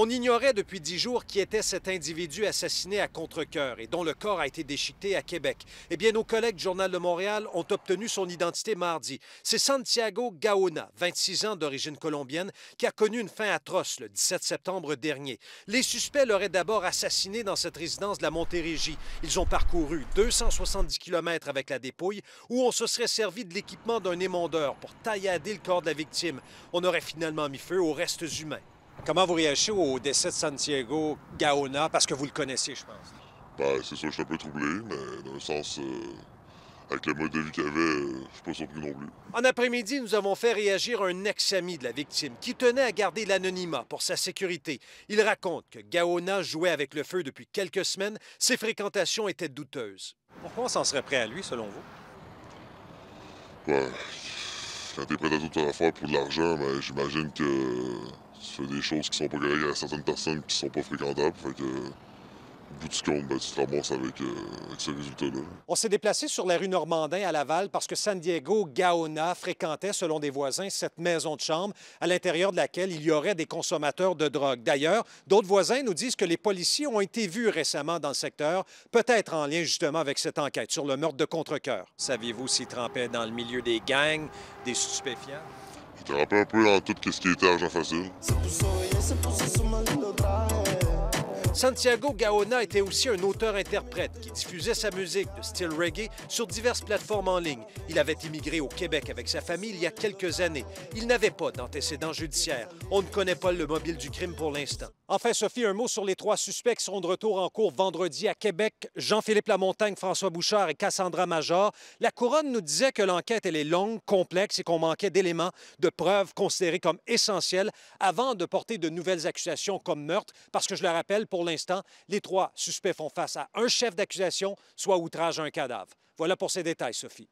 On ignorait depuis dix jours qui était cet individu assassiné à contre et dont le corps a été déchiqueté à Québec. Eh bien, nos collègues du Journal de Montréal ont obtenu son identité mardi. C'est Santiago Gaona, 26 ans d'origine colombienne, qui a connu une fin atroce le 17 septembre dernier. Les suspects l'auraient d'abord assassiné dans cette résidence de la Montérégie. Ils ont parcouru 270 km avec la dépouille, où on se serait servi de l'équipement d'un émondeur pour taillader le corps de la victime. On aurait finalement mis feu aux restes humains. Comment vous réagissez au décès de Santiago Gaona, parce que vous le connaissez, je pense? Ben, c'est ça, je suis un peu troublé, mais dans le sens, euh, avec le mode de vie qu'il avait, euh, je suis pas surpris non plus. En après-midi, nous avons fait réagir un ex-ami de la victime qui tenait à garder l'anonymat pour sa sécurité. Il raconte que Gaona jouait avec le feu depuis quelques semaines. Ses fréquentations étaient douteuses. Pourquoi on s'en serait prêt à lui, selon vous? Ben, quand t'es prêt à toute faire pour de l'argent, mais ben, j'imagine que des qui sont pas à certaines personnes qui sont pas fréquentables. Fait que, bout compte, ben, tu te ramasses euh, avec, ce résultat-là. On s'est déplacé sur la rue Normandin à Laval parce que San Diego Gaona fréquentait, selon des voisins, cette maison de chambre à l'intérieur de laquelle il y aurait des consommateurs de drogue. D'ailleurs, d'autres voisins nous disent que les policiers ont été vus récemment dans le secteur, peut-être en lien justement avec cette enquête sur le meurtre de Contrecoeur. Saviez-vous s'ils trempaient dans le milieu des gangs, des stupéfiants? Tu te rappelles un peu en hein, tout ce qui était argent facile. Santiago Gaona était aussi un auteur-interprète qui diffusait sa musique de style reggae sur diverses plateformes en ligne. Il avait immigré au Québec avec sa famille il y a quelques années. Il n'avait pas d'antécédents judiciaires. On ne connaît pas le mobile du crime pour l'instant. Enfin, Sophie, un mot sur les trois suspects qui seront de retour en cours vendredi à Québec. Jean-Philippe Lamontagne, François Bouchard et Cassandra Major. La couronne nous disait que l'enquête, elle est longue, complexe et qu'on manquait d'éléments, de preuves considérés comme essentiels avant de porter de nouvelles accusations comme meurtre. Parce que, je le rappelle, pour l'instant, les trois suspects font face à un chef d'accusation, soit outrage à un cadavre. Voilà pour ces détails, Sophie.